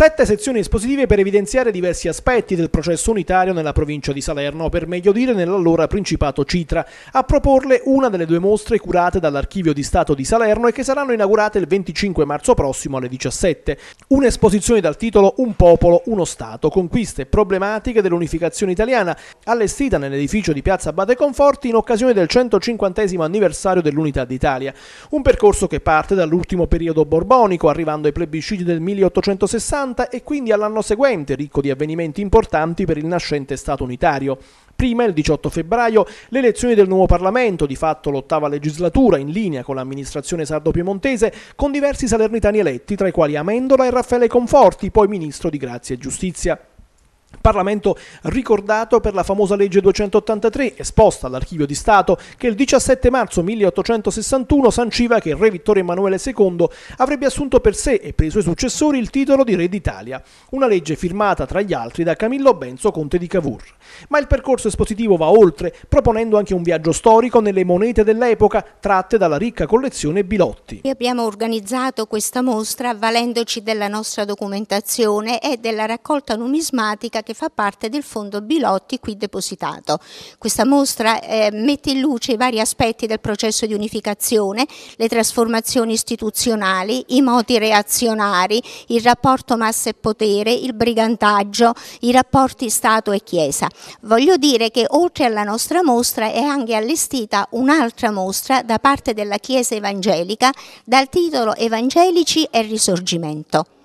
sette sezioni espositive per evidenziare diversi aspetti del processo unitario nella provincia di Salerno, per meglio dire nell'allora Principato Citra. A proporle una delle due mostre curate dall'Archivio di Stato di Salerno e che saranno inaugurate il 25 marzo prossimo alle 17. Un'esposizione dal titolo Un popolo, uno Stato, conquiste e problematiche dell'unificazione italiana, allestita nell'edificio di Piazza Abate Conforti in occasione del 150 anniversario dell'Unità d'Italia. Un percorso che parte dall'ultimo periodo borbonico, arrivando ai plebisciti del 1860 70 e quindi all'anno seguente, ricco di avvenimenti importanti per il nascente Stato unitario. Prima, il 18 febbraio, le elezioni del nuovo Parlamento, di fatto l'ottava legislatura, in linea con l'amministrazione sardo-piemontese, con diversi salernitani eletti, tra i quali Amendola e Raffaele Conforti, poi ministro di Grazia e Giustizia. Parlamento ricordato per la famosa legge 283 esposta all'archivio di Stato che il 17 marzo 1861 sanciva che il re Vittorio Emanuele II avrebbe assunto per sé e per i suoi successori il titolo di re d'Italia, una legge firmata tra gli altri da Camillo Benzo conte di Cavour. Ma il percorso espositivo va oltre, proponendo anche un viaggio storico nelle monete dell'epoca tratte dalla ricca collezione Bilotti. E Abbiamo organizzato questa mostra avvalendoci della nostra documentazione e della raccolta numismatica ricerca che fa parte del fondo Bilotti qui depositato. Questa mostra eh, mette in luce i vari aspetti del processo di unificazione, le trasformazioni istituzionali, i moti reazionari, il rapporto massa e potere, il brigantaggio, i rapporti Stato e Chiesa. Voglio dire che oltre alla nostra mostra è anche allestita un'altra mostra da parte della Chiesa evangelica dal titolo Evangelici e Risorgimento.